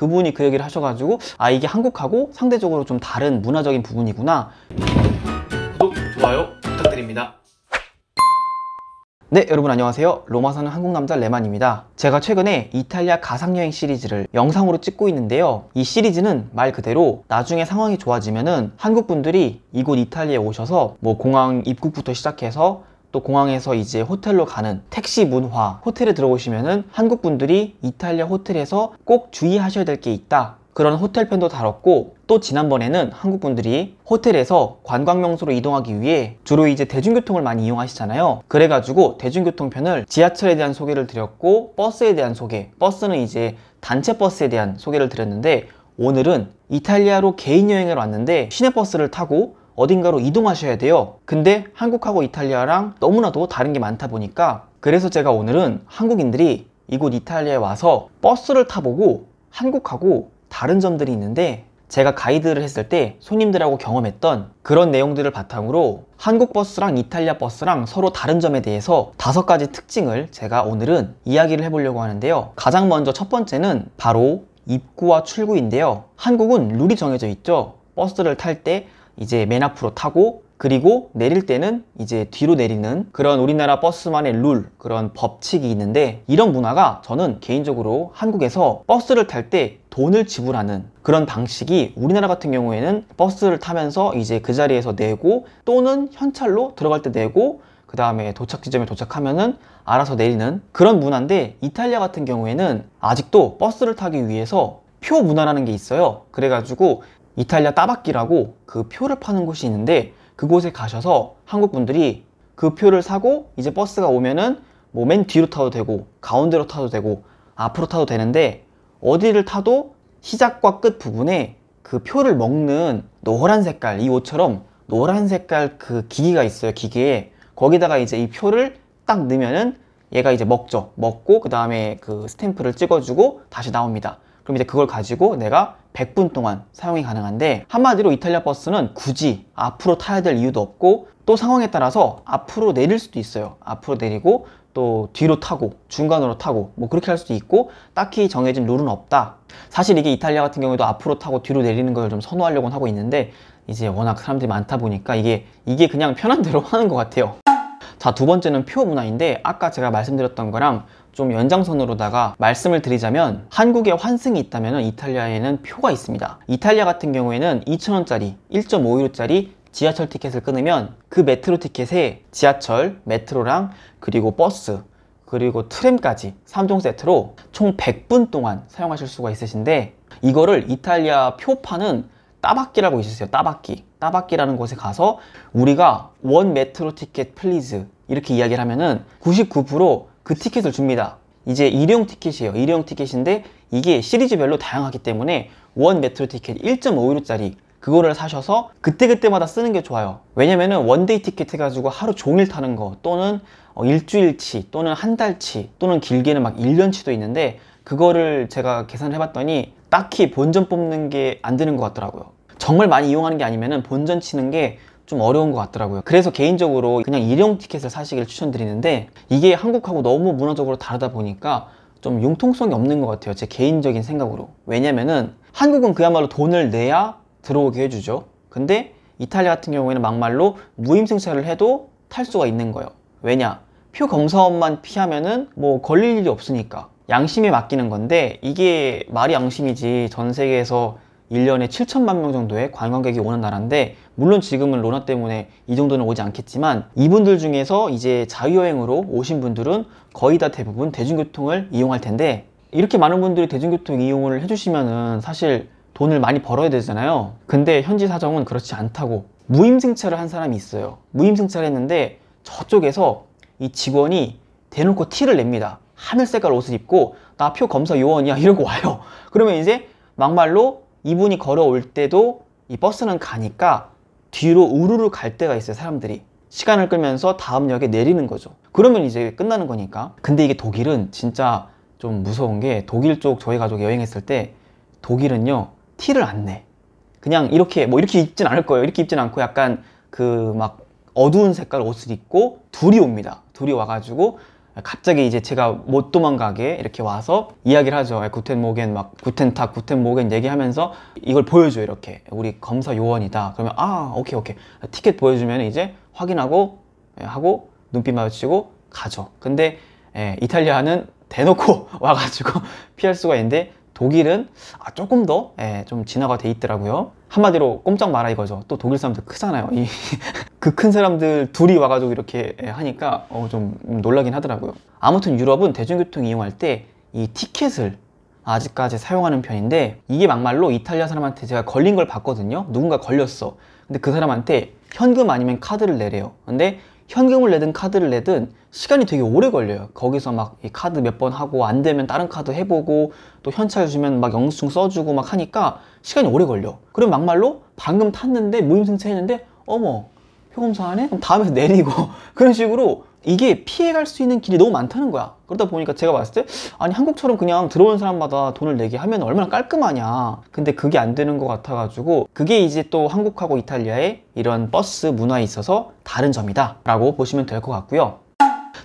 그분이 그 얘기를 하셔가지고 아 이게 한국하고 상대적으로 좀 다른 문화적인 부분이구나 구독, 좋아요 부탁드립니다 네 여러분 안녕하세요 로마 사는 한국 남자 레만입니다 제가 최근에 이탈리아 가상여행 시리즈를 영상으로 찍고 있는데요 이 시리즈는 말 그대로 나중에 상황이 좋아지면은 한국 분들이 이곳 이탈리아에 오셔서 뭐 공항 입국부터 시작해서 또 공항에서 이제 호텔로 가는 택시 문화 호텔에 들어오시면은 한국 분들이 이탈리아 호텔에서 꼭 주의하셔야 될 게 있다 그런 호텔 편도 다뤘고 또 지난번에는 한국 분들이 호텔에서 관광 명소로 이동하기 위해 주로 이제 대중교통을 많이 이용하시잖아요 그래가지고 대중교통 편을 지하철에 대한 소개를 드렸고 버스에 대한 소개 버스는 이제 단체 버스에 대한 소개를 드렸는데 오늘은 이탈리아로 개인 여행을 왔는데 시내버스를 타고 어딘가로 이동하셔야 돼요 근데 한국하고 이탈리아랑 너무나도 다른 게 많다 보니까 그래서 제가 오늘은 한국인들이 이곳 이탈리아에 와서 버스를 타보고 한국하고 다른 점들이 있는데 제가 가이드를 했을 때 손님들하고 경험했던 그런 내용들을 바탕으로 한국 버스랑 이탈리아 버스랑 서로 다른 점에 대해서 다섯 가지 특징을 제가 오늘은 이야기를 해보려고 하는데요. 가장 먼저 첫 번째는 바로 입구와 출구인데요. 한국은 룰이 정해져 있죠. 버스를 탈때 이제 맨 앞으로 타고 그리고 내릴 때는 이제 뒤로 내리는 그런 우리나라 버스만의 룰 그런 법칙이 있는데 이런 문화가 저는 개인적으로 한국에서 버스를 탈 때 돈을 지불하는 그런 방식이 우리나라 같은 경우에는 버스를 타면서 이제 그 자리에서 내고 또는 현찰로 들어갈 때 내고 그 다음에 도착 지점에 도착하면은 알아서 내리는 그런 문화인데 이탈리아 같은 경우에는 아직도 버스를 타기 위해서 표 문화라는 게 있어요 그래가지고 이탈리아 따박기라고 그 표를 파는 곳이 있는데 그곳에 가셔서 한국 분들이 그 표를 사고 이제 버스가 오면은 뭐 맨 뒤로 타도 되고 가운데로 타도 되고 앞으로 타도 되는데 어디를 타도 시작과 끝 부분에 그 표를 먹는 노란 색깔 이 옷처럼 노란 색깔 그 기기가 있어요 기계에 거기다가 이제 이 표를 딱 넣으면은 얘가 이제 먹죠 먹고 그 다음에 그 스탬프를 찍어주고 다시 나옵니다 그럼 이제 그걸 가지고 내가 100분 동안 사용이 가능한데 한마디로 이탈리아 버스는 굳이 앞으로 타야 될 이유도 없고 또 상황에 따라서 앞으로 내릴 수도 있어요 앞으로 내리고 또 뒤로 타고 중간으로 타고 뭐 그렇게 할 수도 있고 딱히 정해진 룰은 없다 사실 이게 이탈리아 같은 경우에도 앞으로 타고 뒤로 내리는 걸 좀 선호하려고 하고 있는데 이제 워낙 사람들이 많다 보니까 이게 이게 그냥 편한 대로 하는 것 같아요 자 두 번째는 표 문화인데 아까 제가 말씀드렸던 거랑 좀 연장선으로다가 말씀을 드리자면 한국에 환승이 있다면 이탈리아에는 표가 있습니다 이탈리아 같은 경우에는 2,000원짜리 1.5유로짜리 지하철 티켓을 끊으면 그 메트로 티켓에 지하철, 메트로랑 그리고 버스 그리고 트램까지 3종 세트로 총 100분 동안 사용하실 수가 있으신데 이거를 이탈리아 표파는 따박기라고 있으세요 따박기 따박기라는 곳에 가서 우리가 원 메트로 티켓 플리즈 이렇게 이야기를 하면은 99%그 티켓을 줍니다. 이제 일회용 티켓이에요. 일회용 티켓인데 이게 시리즈별로 다양하기 때문에 원 메트로 티켓 1.5유로짜리 그거를 사셔서 그때그때마다 쓰는 게 좋아요 왜냐면은 원데이 티켓 해가지고 하루 종일 타는 거 또는 어, 일주일치 또는 한 달치 또는 길게는 막 1년치도 있는데 그거를 제가 계산을 해봤더니 딱히 본전 뽑는 게 안 되는 것 같더라고요 정말 많이 이용하는 게 아니면은 본전 치는 게좀 어려운 것 같더라고요 그래서 개인적으로 그냥 일용 티켓을 사시길 추천드리는데 이게 한국하고 너무 문화적으로 다르다 보니까 좀 융통성이 없는 것 같아요 제 개인적인 생각으로 왜냐면은 한국은 그야말로 돈을 내야 들어오게 해주죠 근데 이탈리아 같은 경우에는 막말로 무임승차를 해도 탈 수가 있는 거예요 왜냐 표 검사원만 피하면은 뭐 걸릴 일이 없으니까 양심에 맡기는 건데 이게 말이 양심이지 전 세계에서 1년에 7천만 명 정도의 관광객이 오는 나라인데 물론 지금은 로나 때문에 이 정도는 오지 않겠지만 이분들 중에서 이제 자유여행으로 오신 분들은 거의 다 대부분 대중교통을 이용할 텐데 이렇게 많은 분들이 대중교통 이용을 해주시면은 사실 돈을 많이 벌어야 되잖아요 근데 현지 사정은 그렇지 않다고 무임승차를 한 사람이 있어요 무임승차를 했는데 저쪽에서 이 직원이 대놓고 티를 냅니다 하늘 색깔 옷을 입고 나 표 검사 요원이야 이러고 와요 그러면 이제 막말로 이분이 걸어올 때도 이 버스는 가니까 뒤로 우르르 갈 때가 있어요 사람들이 시간을 끌면서 다음 역에 내리는 거죠 그러면 이제 끝나는 거니까 근데 이게 독일은 진짜 좀 무서운 게 독일 쪽 저희 가족 이 여행했을 때 독일은요 티를 안 내 그냥 이렇게 뭐 이렇게 입진 않을 거예요 이렇게 입진 않고 약간 그 막 어두운 색깔 옷을 입고 둘이 옵니다 둘이 와가지고 갑자기 이제 제가 못 도망가게 이렇게 와서 이야기를 하죠. 아, 구텐 모겐 막 구텐탁 구텐 모겐 얘기하면서 이걸 보여줘 이렇게 우리 검사 요원이다. 그러면 아 오케이 오케이 티켓 보여주면 이제 확인하고 예, 하고 눈빛 마주치고 가죠. 근데 에, 예, 이탈리아는 대놓고 와가지고 피할 수가 있는데 독일은 아, 조금 더좀 예, 진화가 돼 있더라고요. 한마디로 꼼짝 마라 이거죠 또 독일 사람들 크잖아요 그 큰 사람들 둘이 와가지고 이렇게 하니까 어, 좀 놀라긴 하더라고요 아무튼 유럽은 대중교통 이용할 때 이 티켓을 아직까지 사용하는 편인데 이게 막말로 이탈리아 사람한테 제가 걸린 걸 봤거든요 누군가 걸렸어 근데 그 사람한테 현금 아니면 카드를 내래요 근데 현금을 내든 카드를 내든 시간이 되게 오래 걸려요. 거기서 막 이 카드 몇 번 하고 안 되면 다른 카드 해보고 또 현찰 주면 막 영수증 써주고 막 하니까 시간이 오래 걸려. 그럼 막말로 방금 탔는데 무임승차 했는데 어머 표금사 하네? 그럼 다음에 내리고 그런 식으로 이게 피해갈 수 있는 길이 너무 많다는 거야. 그러다 보니까 제가 봤을 때 아니 한국처럼 그냥 들어온 사람마다 돈을 내게 하면 얼마나 깔끔하냐. 근데 그게 안 되는 것 같아가지고 그게 이제 또 한국하고 이탈리아의 이런 버스 문화에 있어서 다른 점이다 라고 보시면 될 것 같고요.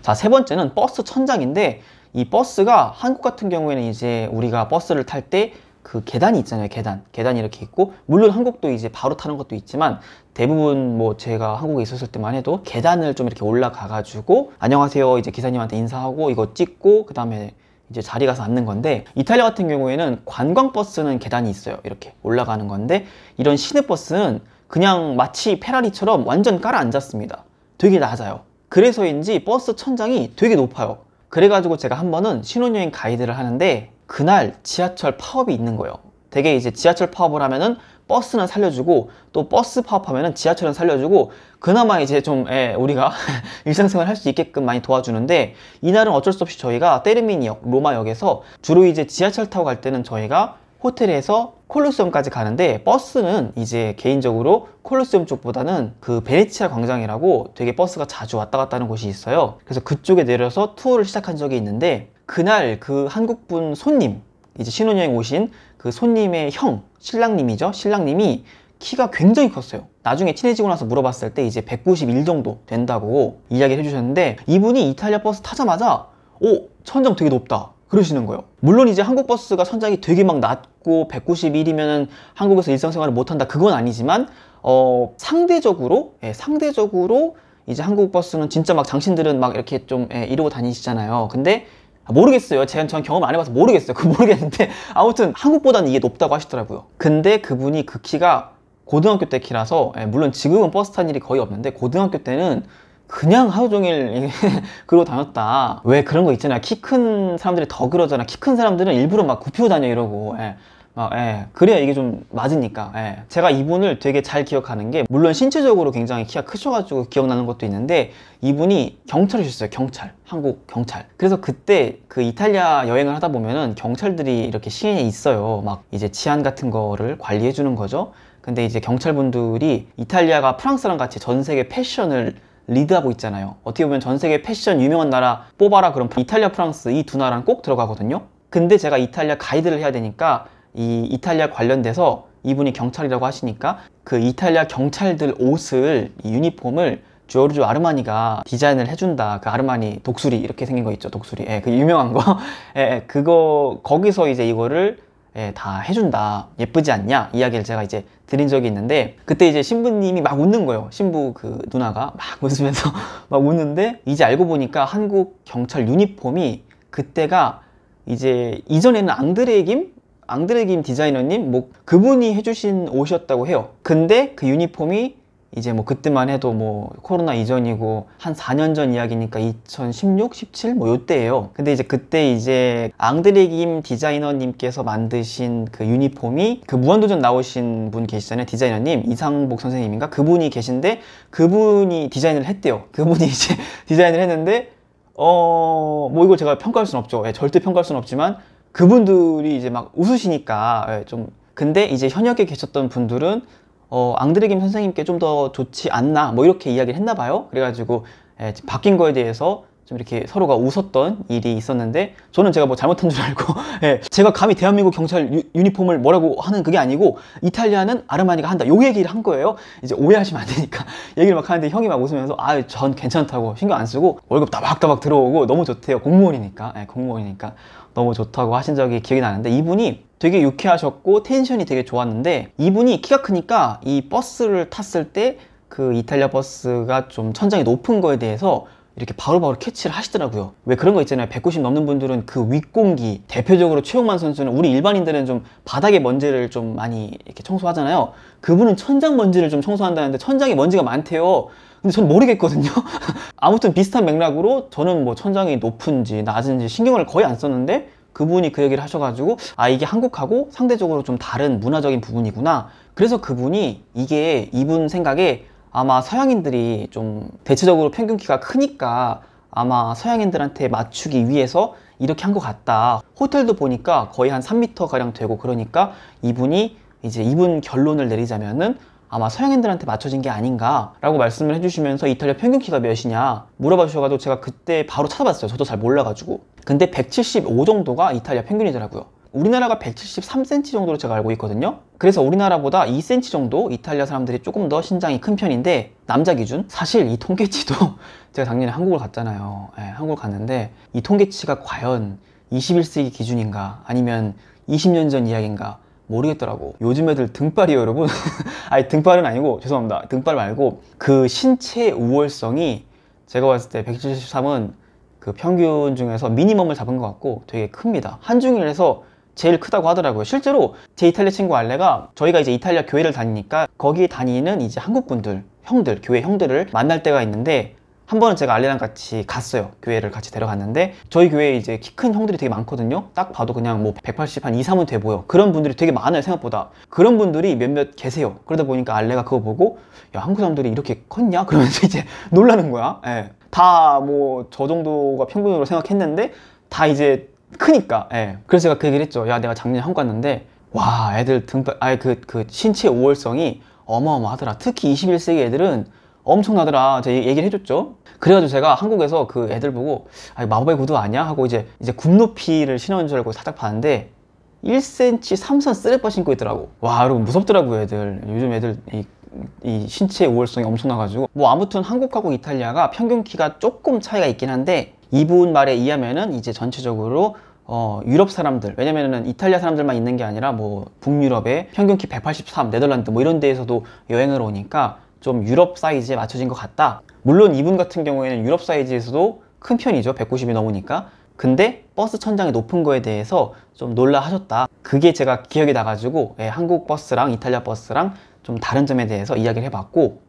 자, 세 번째는 버스 천장인데 이 버스가 한국 같은 경우에는 이제 우리가 버스를 탈 때 그 계단이 있잖아요. 계단. 계단이 이렇게 있고 물론 한국도 이제 바로 타는 것도 있지만 대부분 뭐 제가 한국에 있었을 때만 해도 계단을 좀 이렇게 올라가 가지고 안녕하세요. 이제 기사님한테 인사하고 이거 찍고 그다음에 이제 자리 가서 앉는 건데 이탈리아 같은 경우에는 관광버스는 계단이 있어요 이렇게 올라가는 건데 이런 시내버스는 그냥 마치 페라리처럼 완전 깔아 앉았습니다 되게 낮아요 그래서인지 버스 천장이 되게 높아요 그래가지고 제가 한 번은 신혼여행 가이드를 하는데 그날 지하철 파업이 있는 거예요 되게 이제 지하철 파업을 하면은 버스는 살려주고 또 버스 파업하면은 지하철은 살려주고 그나마 이제 좀 예, 우리가 일상생활 할 수 있게끔 많이 도와주는데 이날은 어쩔 수 없이 저희가 테르미니역 로마역에서 주로 이제 지하철 타고 갈 때는 저희가 호텔에서 콜루스움까지 가는데 버스는 이제 개인적으로 콜루스움 쪽보다는 그 베네치아 광장이라고 되게 버스가 자주 왔다 갔다 하는 곳이 있어요 그래서 그쪽에 내려서 투어를 시작한 적이 있는데 그날 그 한국분 손님 이제 신혼여행 오신 그 손님의 형 신랑님이죠 신랑님이 키가 굉장히 컸어요 나중에 친해지고 나서 물어봤을 때 이제 191 정도 된다고 이야기를 해주셨는데 이분이 이탈리아 버스 타자마자 오천정 되게 높다 그러시는 거예요. 물론 이제 한국 버스가 선장이 되게 막 낮고 191이면은 한국에서 일상생활을 못한다 그건 아니지만 어 상대적으로 예, 상대적으로 이제 한국 버스는 진짜 막 장신들은 막 이렇게 좀 예, 이러고 다니시잖아요. 근데 모르겠어요. 제가 전 경험 안 해봐서 모르겠어요. 그 모르겠는데 아무튼 한국보다는 이게 높다고 하시더라고요. 근데 그분이 그 키가 고등학교 때 키라서 예, 물론 지금은 버스 탄 일이 거의 없는데 고등학교 때는 그냥 하루 종일 그러고 다녔다 왜 그런 거 있잖아 키큰 사람들이 더 그러잖아 키 큰 사람들은 일부러 막 굽히고 다녀 이러고 예. 막, 예. 그래야 이게 좀 맞으니까 예. 제가 이분을 되게 잘 기억하는 게 물론 신체적으로 굉장히 키가 크셔가지고 기억나는 것도 있는데 이분이 경찰이셨어요 경찰 한국 경찰 그래서 그때 그 이탈리아 여행을 하다 보면은 경찰들이 이렇게 시에 있어요 막 이제 치안 같은 거를 관리해 주는 거죠 근데 이제 경찰분들이 이탈리아가 프랑스랑 같이 전 세계 패션을 리드하고 있잖아요 어떻게 보면 전 세계 패션 유명한 나라 뽑아라 그럼 이탈리아 프랑스 이 두 나라는 꼭 들어가거든요 근데 제가 이탈리아 가이드를 해야 되니까 이 이탈리아 관련돼서 이분이 경찰이라고 하시니까 그 이탈리아 경찰들 옷을 이 유니폼을 조르주 아르마니가 디자인을 해준다 그 아르마니 독수리 이렇게 생긴 거 있죠 독수리 예, 그 유명한 거 예, 예, 그거 거기서 이제 이거를 예, 다 해준다 예쁘지 않냐 이야기를 제가 이제 드린 적이 있는데 그때 이제 신부님이 막 웃는 거예요 신부 그 누나가 막 웃으면서 막 웃는데 이제 알고 보니까 한국 경찰 유니폼이 그때가 이제 이전에는 안드레김안드레김 디자이너님 뭐 그분이 해주신 옷이었다고 해요 근데 그 유니폼이 이제 뭐 그때만 해도 뭐 코로나 이전이고 한 4년 전 이야기니까 2016, 17 뭐 요때예요. 근데 이제 그때 이제 앙드레 김 디자이너님께서 만드신 그 유니폼이 그 무한도전 나오신 분 계시잖아요. 디자이너님 이상복 선생님인가 그분이 계신데 그분이 디자인을 했대요. 그분이 이제 디자인을 했는데 어 뭐 이걸 제가 평가할 순 없죠. 예, 절대 평가할 순 없지만 그분들이 이제 막 웃으시니까 예, 좀 근데 이제 현역에 계셨던 분들은 어, 앙드레김 선생님께 좀 더 좋지 않나 뭐 이렇게 이야기를 했나 봐요 그래가지고 에, 예, 바뀐 거에 대해서 좀 이렇게 서로가 웃었던 일이 있었는데 저는 제가 뭐 잘못한 줄 알고 예, 제가 감히 대한민국 경찰 유, 니폼을 뭐라고 하는 그게 아니고 이탈리아는 아르마니가 한다 요 얘기를 한 거예요 이제 오해하시면 안 되니까 얘기를 막 하는데 형이 막 웃으면서 아전 괜찮다고 신경 안 쓰고 월급 다박다박 들어오고 너무 좋대요 공무원이니까 예, 공무원이니까 너무 좋다고 하신 적이 기억이 나는데 이분이 되게 유쾌하셨고 텐션이 되게 좋았는데 이분이 키가 크니까 이 버스를 탔을 때 그 이탈리아 버스가 좀 천장이 높은 거에 대해서 이렇게 바로바로 바로 캐치를 하시더라고요 왜 그런 거 있잖아요 190 넘는 분들은 그 윗공기 대표적으로 최용만 선수는 우리 일반인들은 좀 바닥에 먼지를 좀 많이 이렇게 청소하잖아요 그분은 천장 먼지를 좀 청소한다는데 천장에 먼지가 많대요 근데 전 모르겠거든요 아무튼 비슷한 맥락으로 저는 뭐 천장이 높은지 낮은지 신경을 거의 안 썼는데 그분이 그 얘기를 하셔가지고 아 이게 한국하고 상대적으로 좀 다른 문화적인 부분이구나 그래서 그분이 이게 이분 생각에 아마 서양인들이 좀 대체적으로 평균 키가 크니까 아마 서양인들한테 맞추기 위해서 이렇게 한 것 같다 호텔도 보니까 거의 한 3m 가량 되고 그러니까 이분이 이제 이분 결론을 내리자면은 아마 서양인들한테 맞춰진 게 아닌가라고 말씀을 해주시면서 이탈리아 평균 키가 몇이냐 물어봐 주셔가지고 제가 그때 바로 찾아봤어요. 저도 잘 몰라가지고. 근데 175 정도가 이탈리아 평균이더라고요. 우리나라가 173cm 정도로 제가 알고 있거든요 그래서 우리나라보다 2cm 정도 이탈리아 사람들이 조금 더 신장이 큰 편인데 남자 기준 사실 이 통계치도 제가 작년에 한국을 갔잖아요 네, 한국을 갔는데 이 통계치가 과연 21세기 기준인가 아니면 20년 전 이야기인가 모르겠더라고 요즘 애들 등발이에요 여러분 아니 등발은 아니고 죄송합니다 등발 말고 그 신체 우월성이 제가 봤을 때 173은 그 평균 중에서 미니멈을 잡은 것 같고 되게 큽니다 한중일에서 제일 크다고 하더라고요 실제로 제 이탈리아 친구 알레가 저희가 이제 이탈리아 교회를 다니니까 거기 다니는 이제 한국분들 형들 교회 형들을 만날 때가 있는데 한 번은 제가 알리랑 같이 갔어요 교회를 같이 데려갔는데 저희 교회에 이제 키 큰 형들이 되게 많거든요 딱 봐도 그냥 뭐 180 한 2, 3은 돼 보여 그런 분들이 되게 많아요 생각보다 그런 분들이 몇몇 계세요 그러다 보니까 알레가 그거 보고 야 한국 사람들이 이렇게 컸냐? 그러면서 이제 놀라는 거야 예. 다 뭐 저 정도가 평균으로 생각했는데 다 이제 크니까 예. 그래서 제가 그 얘기를 했죠 야 내가 작년에 한국 갔는데 와 애들 등뼈 아예 그, 그 신체 우월성이 어마어마하더라 특히 21세기 애들은 엄청나더라 제가 얘기를 해줬죠 그래가지고 제가 한국에서 그 애들 보고 아, 마법의 구두 아니야? 하고 이제 이제 굽높이를 신어온 줄 알고 살짝 봤는데 1cm 3선 쓰레빠 신고 있더라고 와 여러분 무섭더라고요 애들 요즘 애들 이, 이 신체 우월성이 엄청나가지고 뭐 아무튼 한국하고 이탈리아가 평균 키가 조금 차이가 있긴 한데 이분 말에 의하면은 이제 전체적으로 어, 유럽 사람들 왜냐면은 이탈리아 사람들만 있는 게 아니라 뭐 북유럽의 평균 키 183 네덜란드 뭐 이런 데에서도 여행을 오니까 좀 유럽 사이즈에 맞춰진 것 같다 물론 이분 같은 경우에는 유럽 사이즈에서도 큰 편이죠 190이 넘으니까 근데 버스 천장이 높은 거에 대해서 좀 놀라 하셨다 그게 제가 기억이 나가지고 예, 한국 버스랑 이탈리아 버스랑 좀 다른 점에 대해서 이야기를 해봤고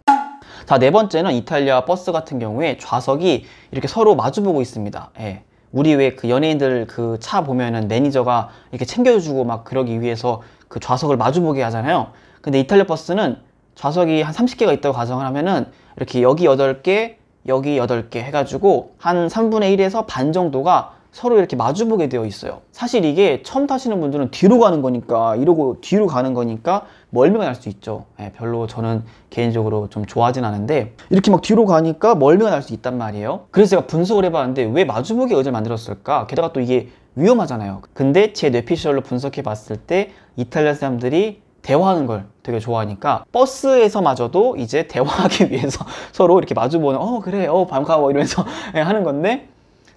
자 네 번째는 이탈리아 버스 같은 경우에 좌석이 이렇게 서로 마주보고 있습니다 예. 우리 왜 그 연예인들 그 차 보면은 매니저가 이렇게 챙겨주고 막 그러기 위해서 그 좌석을 마주보게 하잖아요 근데 이탈리아 버스는 좌석이 한 30개가 있다고 가정을 하면은 이렇게 여기 8개, 여기 8개 해가지고 한 3분의 1에서 반 정도가 서로 이렇게 마주보게 되어 있어요 사실 이게 처음 타시는 분들은 뒤로 가는 거니까 이러고 뒤로 가는 거니까 멀미가 날 수 있죠 예, 별로 저는 개인적으로 좀 좋아하진 않은데 이렇게 막 뒤로 가니까 멀미가 날 수 있단 말이에요 그래서 제가 분석을 해봤는데 왜마주보게 의자를 만들었을까 게다가 또 이게 위험하잖아요 근데 제 뇌피셜로 분석해 봤을 때 이탈리아 사람들이 대화하는 걸 되게 좋아하니까 버스에서마저도 이제 대화하기 위해서 서로 이렇게 마주보는 어 그래 어 반가워 이러면서 예, 하는 건데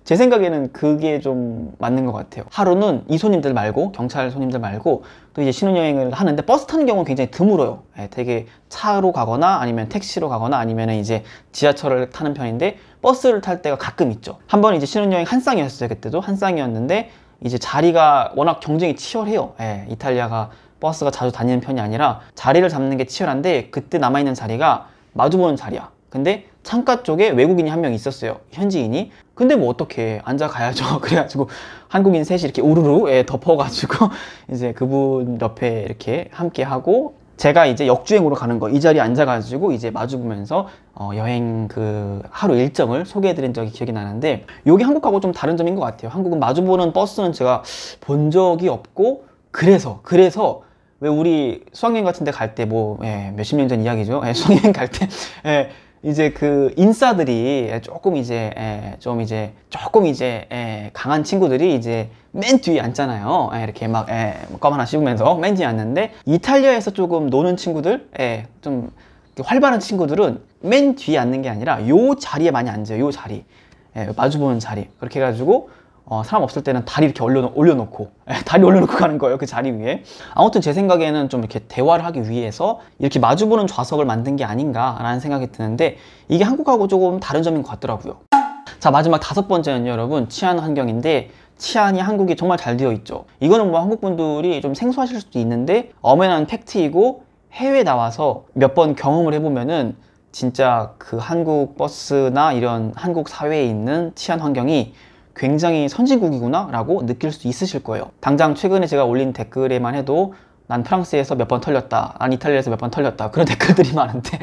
제 생각에는 그게 좀 맞는 것 같아요 하루는 이 손님들 말고 경찰 손님들 말고 또 이제 신혼여행을 하는데 버스 타는 경우는 굉장히 드물어요 예, 되게 차로 가거나 아니면 택시로 가거나 아니면 이제 지하철을 타는 편인데 버스를 탈 때가 가끔 있죠 한 번 이제 신혼여행 한 쌍이었어요 그때도 한 쌍이었는데 이제 자리가 워낙 경쟁이 치열해요 예, 이탈리아가 버스가 자주 다니는 편이 아니라 자리를 잡는 게 치열한데 그때 남아있는 자리가 마주보는 자리야 근데 창가 쪽에 외국인이 한 명 있었어요 현지인이 근데 뭐 어떻게 앉아가야죠 그래가지고 한국인 셋이 이렇게 우르르 덮어가지고 이제 그분 옆에 이렇게 함께 하고 제가 이제 역주행으로 가는 거 이 자리에 앉아가지고 이제 마주보면서 어, 여행 그 하루 일정을 소개해드린 적이 기억이 나는데 여기 한국하고 좀 다른 점인 것 같아요 한국은 마주보는 버스는 제가 본 적이 없고 그래서 그래서 왜 우리 수학여행 같은 데 갈 때 뭐, 예, 몇십 년 전 이야기죠. 예, 수학여행 갈 때, 예, 이제 그 인싸들이 예, 조금 이제, 예, 좀 이제, 조금 이제, 예, 강한 친구들이 이제 맨 뒤에 앉잖아요. 예, 이렇게 막, 예, 껌 하나 씹으면서 맨 뒤에 앉는데, 이탈리아에서 조금 노는 친구들, 예, 좀, 활발한 친구들은 맨 뒤에 앉는 게 아니라 요 자리에 많이 앉아요. 요 자리. 예, 마주보는 자리. 그렇게 해가지고, 어, 사람 없을 때는 다리 이렇게 올려 올려놓고 예, 다리 올려놓고 가는 거예요 그 자리 위에 아무튼 제 생각에는 좀 이렇게 대화를 하기 위해서 이렇게 마주보는 좌석을 만든 게 아닌가라는 생각이 드는데 이게 한국하고 조금 다른 점인 것 같더라고요 자 마지막 다섯 번째는 여러분 치안 환경인데 치안이 한국이 정말 잘 되어 있죠 이거는 뭐 한국분들이 좀 생소하실 수도 있는데 엄연한 팩트이고 해외 나와서 몇 번 경험을 해보면은 진짜 그 한국 버스나 이런 한국 사회에 있는 치안 환경이 굉장히 선진국이구나 라고 느낄 수 있으실 거예요 당장 최근에 제가 올린 댓글에만 해도 난 프랑스에서 몇 번 털렸다 난 이탈리아에서 몇 번 털렸다 그런 댓글들이 많은데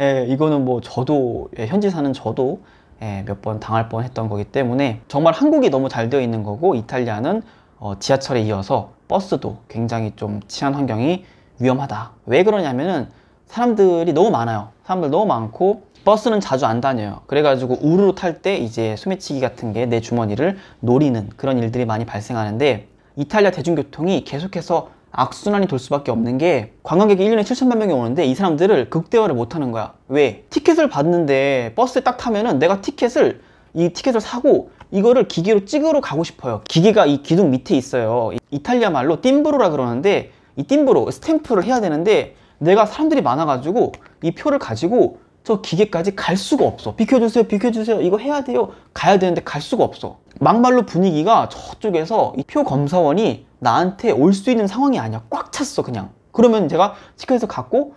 예, 이거는 뭐 저도 예, 현지 사는 저도 예, 몇 번 당할 뻔 했던 거기 때문에 정말 한국이 너무 잘 되어 있는 거고 이탈리아는 어, 지하철에 이어서 버스도 굉장히 좀 치안 환경이 위험하다 왜 그러냐면은 사람들이 너무 많아요 사람들 너무 많고 버스는 자주 안 다녀요 그래가지고 우르르 탈 때 이제 소매치기 같은 게 내 주머니를 노리는 그런 일들이 많이 발생하는데 이탈리아 대중교통이 계속해서 악순환이 돌 수밖에 없는 게 관광객이 1년에 7천만 명이 오는데 이 사람들을 극대화를 못하는 거야 왜? 티켓을 받는데 버스에 딱 타면은 내가 티켓을 이 티켓을 사고 이거를 기계로 찍으러 가고 싶어요 기계가 이 기둥 밑에 있어요 이탈리아 말로 띠브로라 그러는데 이 띠브로 스탬프를 해야 되는데 내가 사람들이 많아가지고 이 표를 가지고 저 기계까지 갈 수가 없어 비켜주세요 비켜주세요 이거 해야 돼요 가야 되는데 갈 수가 없어 막말로 분위기가 저쪽에서 이 표 검사원이 나한테 올 수 있는 상황이 아니야 꽉 찼어 그냥 그러면 제가 치켜서 갖고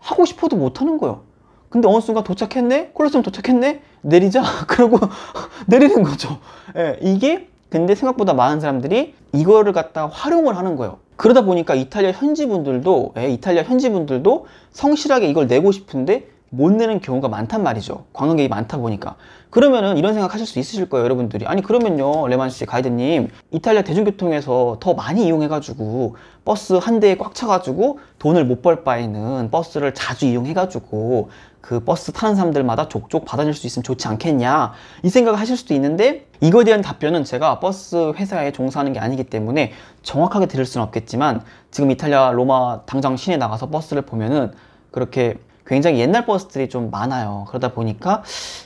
하고 싶어도 못하는 거예요 근데 어느 순간 도착했네 콜로세움 도착했네 내리자 그러고 내리는 거죠 예, 이게 근데 생각보다 많은 사람들이 이거를 갖다 활용을 하는 거예요 그러다 보니까 이탈리아 현지 분들도 예, 이탈리아 현지 분들도 성실하게 이걸 내고 싶은데 못 내는 경우가 많단 말이죠 관광객이 많다 보니까 그러면은 이런 생각 하실 수 있으실 거예요 여러분들이 아니 그러면요 레만씨 가이드님 이탈리아 대중교통에서 더 많이 이용해 가지고 버스 한 대에 꽉 차 가지고 돈을 못 벌 바에는 버스를 자주 이용해 가지고 그 버스 타는 사람들마다 족족 받아낼 수 있으면 좋지 않겠냐 이 생각을 하실 수도 있는데 이거에 대한 답변은 제가 버스 회사에 종사하는 게 아니기 때문에 정확하게 들을 수는 없겠지만 지금 이탈리아 로마 당장 시내 나가서 버스를 보면은 그렇게 굉장히 옛날 버스들이 좀 많아요. 그러다 보니까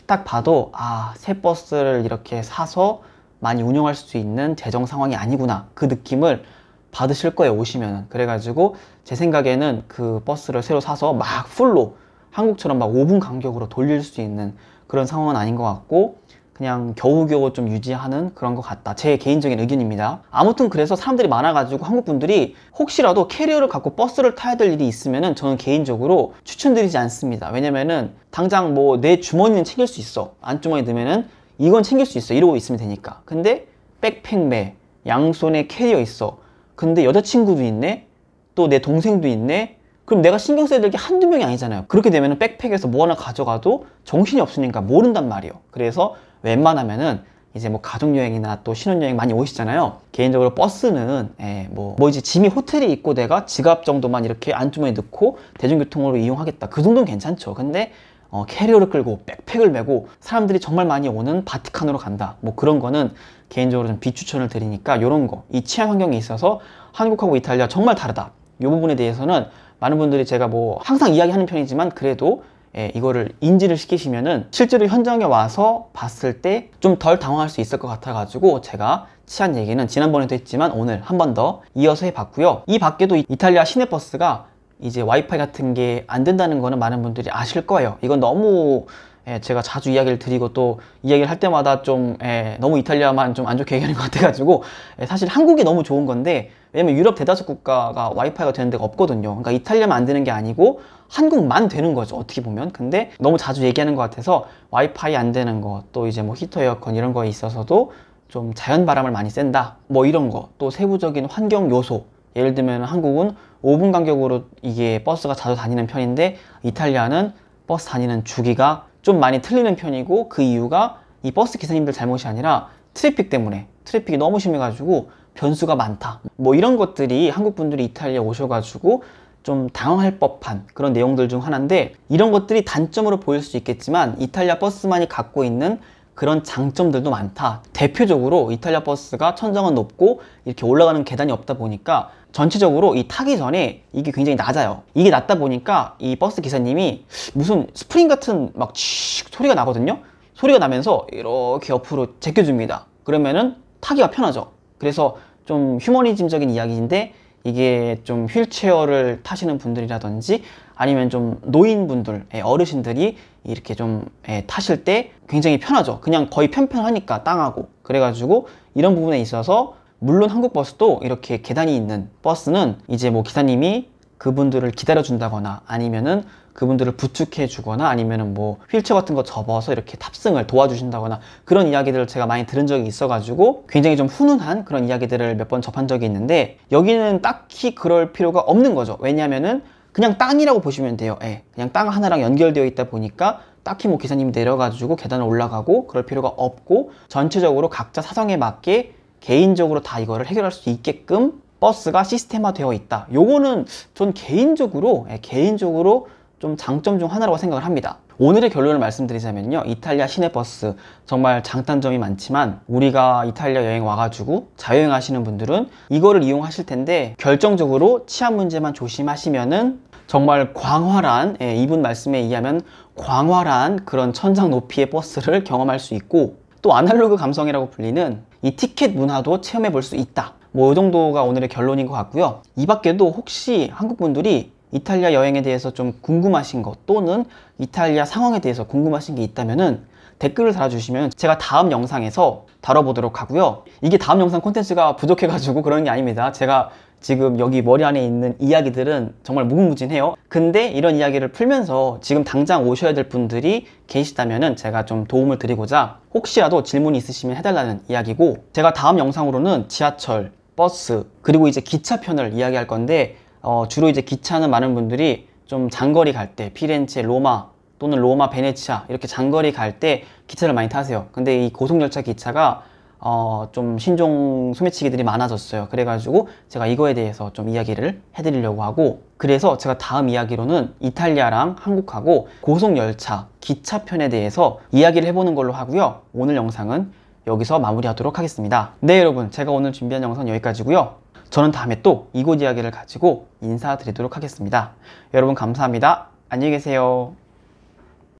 딱 봐도 아, 새 버스를 이렇게 사서 많이 운영할 수 있는 재정 상황이 아니구나. 그 느낌을 받으실 거예요, 오시면. 은 그래가지고 제 생각에는 그 버스를 새로 사서 막 풀로 한국처럼 막 5분 간격으로 돌릴 수 있는 그런 상황은 아닌 것 같고 그냥 겨우겨우 좀 유지하는 그런 것 같다 제 개인적인 의견입니다 아무튼 그래서 사람들이 많아가지고 한국 분들이 혹시라도 캐리어를 갖고 버스를 타야 될 일이 있으면은 저는 개인적으로 추천드리지 않습니다 왜냐면은 당장 뭐 내 주머니는 챙길 수 있어 안주머니 넣으면은 이건 챙길 수 있어 이러고 있으면 되니까 근데 백팩매 양손에 캐리어 있어 근데 여자친구도 있네 또 내 동생도 있네 그럼 내가 신경 써야 될 게 한두 명이 아니잖아요 그렇게 되면 백팩에서 뭐 하나 가져가도 정신이 없으니까 모른단 말이에요 그래서 웬만하면은 이제 뭐 가족여행이나 또 신혼여행 많이 오시잖아요 개인적으로 버스는 예, 뭐, 뭐 이제 짐이 호텔에 있고 내가 지갑 정도만 이렇게 안주머니 에 넣고 대중교통으로 이용하겠다 그 정도는 괜찮죠 근데 어, 캐리어를 끌고 백팩을 메고 사람들이 정말 많이 오는 바티칸으로 간다 뭐 그런 거는 개인적으로 좀 비추천을 드리니까 이런 거이 치안 환경에 있어서 한국하고 이탈리아 정말 다르다 이 부분에 대해서는 많은 분들이 제가 뭐 항상 이야기하는 편이지만 그래도 예, 이거를 인지를 시키시면은 실제로 현장에 와서 봤을 때 좀 덜 당황할 수 있을 것 같아 가지고 제가 치안 얘기는 지난번에도 했지만 오늘 한 번 더 이어서 해봤고요 이 밖에도 이탈리아 시내버스가 이제 와이파이 같은 게 안 된다는 거는 많은 분들이 아실 거예요 이건 너무 예, 제가 자주 이야기를 드리고 또 이야기를 할 때마다 좀 예, 너무 이탈리아만 좀 안 좋게 얘기하는 것 같아가지고 예, 사실 한국이 너무 좋은 건데 왜냐면 유럽 대다수 국가가 와이파이가 되는 데가 없거든요 그러니까 이탈리아만 안 되는 게 아니고 한국만 되는 거죠 어떻게 보면 근데 너무 자주 얘기하는 것 같아서 와이파이 안 되는 거 또 이제 뭐 히터 에어컨 이런 거에 있어서도 좀 자연 바람을 많이 쐰다 뭐 이런 거 또 세부적인 환경 요소 예를 들면 한국은 5분 간격으로 이게 버스가 자주 다니는 편인데 이탈리아는 버스 다니는 주기가 좀 많이 틀리는 편이고 그 이유가 이 버스 기사님들 잘못이 아니라 트래픽 때문에 트래픽이 너무 심해가지고 변수가 많다 뭐 이런 것들이 한국 분들이 이탈리아 오셔가지고 좀 당황할 법한 그런 내용들 중 하나인데 이런 것들이 단점으로 보일 수 있겠지만 이탈리아 버스만이 갖고 있는 그런 장점들도 많다 대표적으로 이탈리아 버스가 천장은 높고 이렇게 올라가는 계단이 없다 보니까 전체적으로 이 타기 전에 이게 굉장히 낮아요 이게 낮다 보니까 이 버스 기사님이 무슨 스프링 같은 막 소리가 나거든요 소리가 나면서 이렇게 옆으로 제껴줍니다 그러면은 타기가 편하죠 그래서 좀 휴머니즘적인 이야기인데 이게 좀 휠체어를 타시는 분들이라든지 아니면 좀 노인분들, 예, 어르신들이 이렇게 좀 예, 타실 때 굉장히 편하죠. 그냥 거의 편편하니까 땅하고. 그래가지고 이런 부분에 있어서 물론 한국 버스도 이렇게 계단이 있는 버스는 이제 뭐 기사님이 그분들을 기다려준다거나 아니면은 그분들을 부축해 주거나 아니면은 뭐 휠체어 같은 거 접어서 이렇게 탑승을 도와주신다거나 그런 이야기들을 제가 많이 들은 적이 있어가지고 굉장히 좀 훈훈한 그런 이야기들을 몇 번 접한 적이 있는데 여기는 딱히 그럴 필요가 없는 거죠 왜냐면은 하 그냥 땅이라고 보시면 돼요. 예, 그냥 땅 하나랑 연결되어 있다 보니까 딱히 뭐 기사님이 내려가지고 계단을 올라가고 그럴 필요가 없고 전체적으로 각자 사정에 맞게 개인적으로 다 이거를 해결할 수 있게끔 버스가 시스템화 되어 있다. 요거는 전 개인적으로 예, 개인적으로 좀 장점 중 하나라고 생각을 합니다. 오늘의 결론을 말씀드리자면요 이탈리아 시내버스 정말 장단점이 많지만 우리가 이탈리아 여행 와가지고 자여행 하시는 분들은 이거를 이용하실 텐데 결정적으로 치안 문제만 조심하시면은 정말 광활한 예, 이분 말씀에 의하면 광활한 그런 천장 높이의 버스를 경험할 수 있고 또 아날로그 감성이라고 불리는 이 티켓 문화도 체험해 볼 수 있다 뭐이 정도가 오늘의 결론인 것 같고요 이 밖에도 혹시 한국분들이 이탈리아 여행에 대해서 좀 궁금하신 것 또는 이탈리아 상황에 대해서 궁금하신 게 있다면은 댓글을 달아주시면 제가 다음 영상에서 다뤄보도록 하고요 이게 다음 영상 콘텐츠가 부족해가지고 그런 게 아닙니다 제가 지금 여기 머리 안에 있는 이야기들은 정말 무궁무진해요 근데 이런 이야기를 풀면서 지금 당장 오셔야 될 분들이 계시다면 제가 좀 도움을 드리고자 혹시라도 질문이 있으시면 해달라는 이야기고 제가 다음 영상으로는 지하철, 버스 그리고 이제 기차편을 이야기할 건데 어, 주로 이제 기차는 많은 분들이 좀 장거리 갈 때 피렌체, 로마 또는 로마, 베네치아 이렇게 장거리 갈 때 기차를 많이 타세요. 근데 이 고속열차 기차가 어, 좀 신종 소매치기들이 많아졌어요. 그래가지고 제가 이거에 대해서 좀 이야기를 해드리려고 하고 그래서 제가 다음 이야기로는 이탈리아랑 한국하고 고속열차 기차편에 대해서 이야기를 해보는 걸로 하고요. 오늘 영상은 여기서 마무리하도록 하겠습니다. 네 여러분 제가 오늘 준비한 영상은 여기까지고요. 저는 다음에 또 이곳 이야기를 가지고 인사드리도록 하겠습니다. 여러분 감사합니다. 안녕히 계세요.